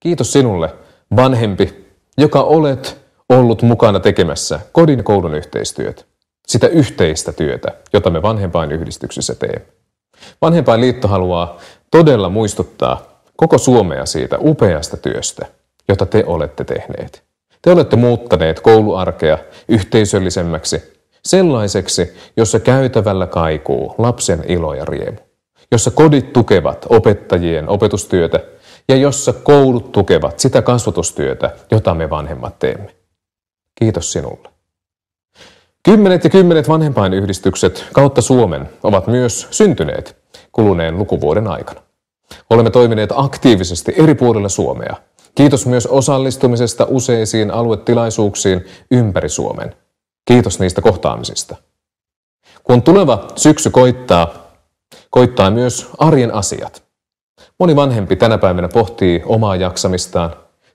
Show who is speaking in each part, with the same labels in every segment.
Speaker 1: Kiitos sinulle, vanhempi, joka olet ollut mukana tekemässä kodin koulun yhteistyöt. sitä yhteistä työtä, jota me yhdistyksessä teemme. Vanhempainliitto haluaa todella muistuttaa koko Suomea siitä upeasta työstä, jota te olette tehneet. Te olette muuttaneet kouluarkea yhteisöllisemmäksi, sellaiseksi, jossa käytävällä kaikuu lapsen ilo ja riemu, jossa kodit tukevat opettajien opetustyötä – ja jossa koulut tukevat sitä kasvatustyötä, jota me vanhemmat teemme. Kiitos sinulle. Kymmenet ja kymmenet vanhempainyhdistykset kautta Suomen ovat myös syntyneet kuluneen lukuvuoden aikana. Olemme toimineet aktiivisesti eri puolilla Suomea. Kiitos myös osallistumisesta useisiin aluetilaisuuksiin ympäri Suomen. Kiitos niistä kohtaamisista. Kun tuleva syksy koittaa, koittaa myös arjen asiat – Moni vanhempi tänä päivänä pohtii omaa jaksamistaan,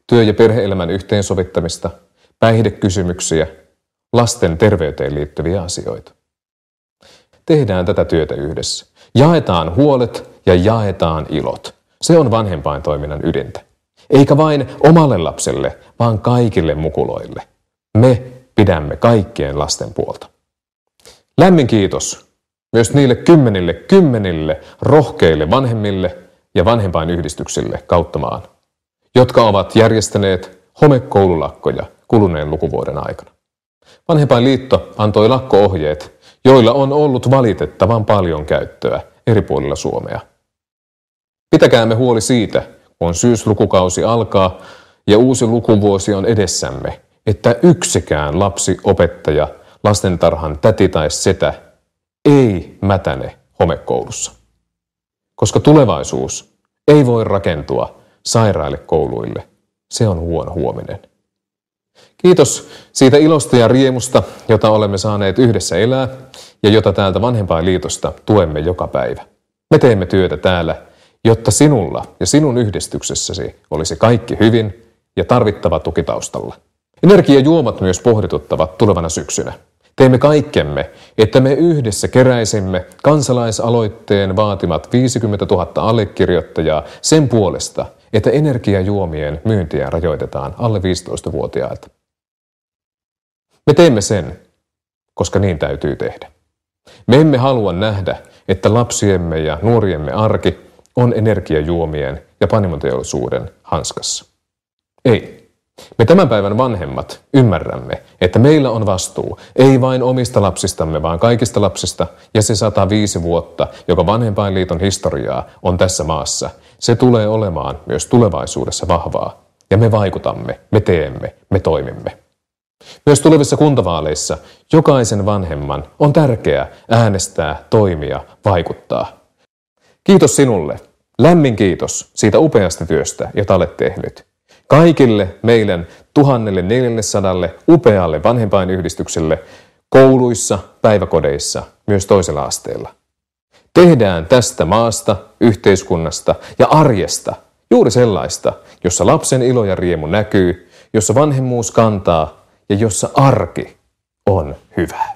Speaker 1: työ- ja perheelämän yhteensovittamista, päihdekysymyksiä, lasten terveyteen liittyviä asioita. Tehdään tätä työtä yhdessä. Jaetaan huolet ja jaetaan ilot. Se on toiminnan ydintä. Eikä vain omalle lapselle, vaan kaikille mukuloille. Me pidämme kaikkien lasten puolta. Lämmin kiitos myös niille kymmenille kymmenille rohkeille vanhemmille – ja vanhempainyhdistyksille kautta maan, jotka ovat järjestäneet homekoululakkoja kuluneen lukuvuoden aikana. Vanhempainliitto antoi lakkoohjeet, joilla on ollut valitettavan paljon käyttöä eri puolilla Suomea. Pitäkäämme huoli siitä, kun syyslukukausi alkaa ja uusi lukuvuosi on edessämme, että yksikään lapsi, opettaja, lastentarhan täti tai setä ei mätäne homekoulussa koska tulevaisuus ei voi rakentua sairaille kouluille. Se on huono huominen. Kiitos siitä ilosta ja riemusta, jota olemme saaneet yhdessä elää ja jota täältä Vanhempainliitosta tuemme joka päivä. Me teemme työtä täällä, jotta sinulla ja sinun yhdistyksessäsi olisi kaikki hyvin ja tarvittava tuki taustalla. Energiajuomat myös pohdituttavat tulevana syksynä. Teemme kaikkemme, että me yhdessä keräisimme kansalaisaloitteen vaatimat 50 000 allekirjoittajaa sen puolesta, että energiajuomien myyntiä rajoitetaan alle 15-vuotiailta. Me teemme sen, koska niin täytyy tehdä. Me emme halua nähdä, että lapsiemme ja nuoriemme arki on energiajuomien ja panimoteollisuuden hanskassa. Ei. Me tämän päivän vanhemmat ymmärrämme, että meillä on vastuu ei vain omista lapsistamme, vaan kaikista lapsista, ja se 105 vuotta, joka vanhempainliiton historiaa on tässä maassa, se tulee olemaan myös tulevaisuudessa vahvaa. Ja me vaikutamme, me teemme, me toimimme. Myös tulevissa kuntavaaleissa jokaisen vanhemman on tärkeää äänestää, toimia, vaikuttaa. Kiitos sinulle. Lämmin kiitos siitä upeasta työstä, jota olet tehnyt kaikille meidän 1400 upealle vanhempainyhdistykselle kouluissa, päiväkodeissa, myös toisella asteella. Tehdään tästä maasta, yhteiskunnasta ja arjesta juuri sellaista, jossa lapsen ilo ja riemu näkyy, jossa vanhemmuus kantaa ja jossa arki on hyvää.